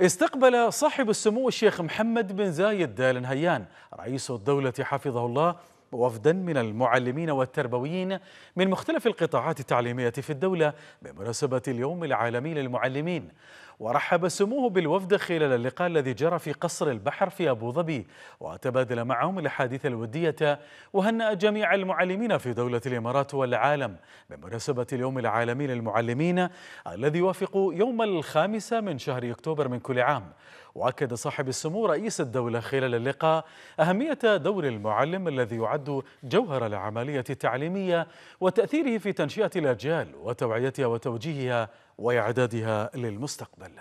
استقبل صاحب السمو الشيخ محمد بن زايد آل نهيان رئيس الدولة حفظه الله وفدا من المعلمين والتربويين من مختلف القطاعات التعليمية في الدولة بمناسبة اليوم العالمي للمعلمين ورحب سموه بالوفد خلال اللقاء الذي جرى في قصر البحر في أبو ظبي وتبادل معهم الأحاديث الودية وهنأ جميع المعلمين في دولة الإمارات والعالم بمناسبة اليوم العالمي للمعلمين الذي يوافق يوم الخامس من شهر أكتوبر من كل عام وأكد صاحب السمو رئيس الدولة خلال اللقاء أهمية دور المعلم الذي يعد جوهر العملية التعليمية وتأثيره في تنشئة الأجيال وتوعيتها وتوجيهها وإعدادها للمستقبل